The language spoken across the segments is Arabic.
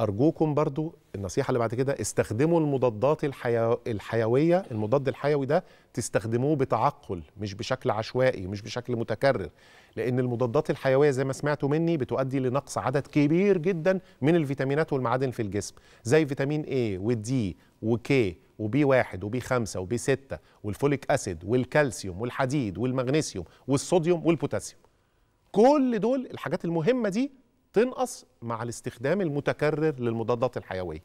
ارجوكم برضو النصيحه اللي بعد كده استخدموا المضادات الحيويه المضاد الحيوي ده تستخدموه بتعقل مش بشكل عشوائي مش بشكل متكرر لان المضادات الحيويه زي ما سمعتوا مني بتؤدي لنقص عدد كبير جدا من الفيتامينات والمعادن في الجسم زي فيتامين A والدي وكي وبي واحد وبي خمسة وبي ستة والفوليك أسيد والكالسيوم والحديد والمغنيسيوم والصوديوم والبوتاسيوم كل دول الحاجات المهمة دي تنقص مع الاستخدام المتكرر للمضادات الحيوية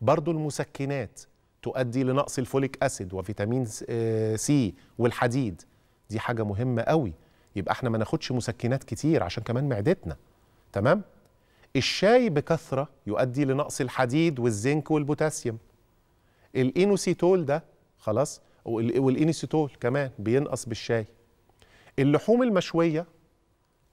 برضو المسكنات تؤدي لنقص الفوليك أسيد وفيتامين سي آه، والحديد دي حاجة مهمة قوي يبقى احنا ما ناخدش مسكنات كتير عشان كمان معدتنا تمام الشاي بكثرة يؤدي لنقص الحديد والزنك والبوتاسيوم الإينوسيتول ده خلاص والإينوسيتول كمان بينقص بالشاي اللحوم المشوية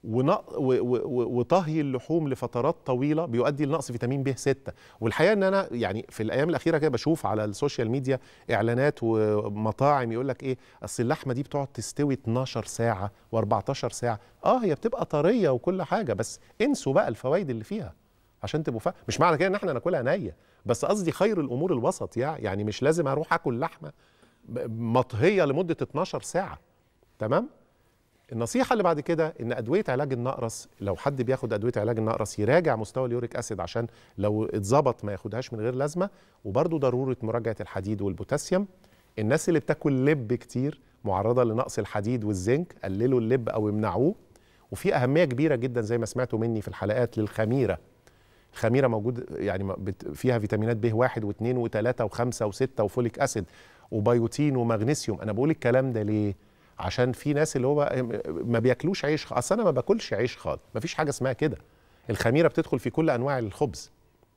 وطهي اللحوم لفترات طويله بيؤدي لنقص فيتامين ب 6 والحقيقه ان انا يعني في الايام الاخيره كده بشوف على السوشيال ميديا اعلانات ومطاعم يقول لك ايه اصل اللحمه دي بتقعد تستوي 12 ساعه و14 ساعه اه هي بتبقى طريه وكل حاجه بس انسوا بقى الفوائد اللي فيها عشان تبقوا فاهم مش معنى كده ان احنا ناكلها نيه بس قصدي خير الامور الوسط يعني يعني مش لازم اروح اكل لحمه مطهيه لمده 12 ساعه تمام النصيحه اللي بعد كده ان ادويه علاج النقرس لو حد بياخد ادويه علاج النقرس يراجع مستوى اليوريك اسيد عشان لو اتظبط ما ياخدهاش من غير لازمه وبرده ضروره مراجعه الحديد والبوتاسيوم الناس اللي بتاكل لب كتير معرضه لنقص الحديد والزنك قللوا اللب او امنعوه وفي اهميه كبيره جدا زي ما سمعتوا مني في الحلقات للخميره الخميره موجود يعني فيها فيتامينات ب 1 و2 و3 و5 و6 وفوليك اسيد وبيوتين ومغنيسيوم انا بقول الكلام ده ليه عشان في ناس اللي هو ما بياكلوش عيش اصل انا ما باكلش عيش خالص ما فيش حاجه اسمها كده الخميره بتدخل في كل انواع الخبز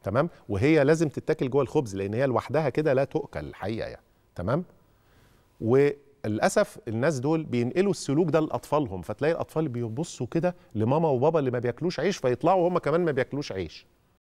تمام وهي لازم تتاكل جوه الخبز لان هي لوحدها كده لا تؤكل الحقيقه يعني تمام وللاسف الناس دول بينقلوا السلوك ده لاطفالهم فتلاقي الاطفال بيبصوا كده لماما وبابا اللي ما بياكلوش عيش فيطلعوا هم كمان ما بياكلوش عيش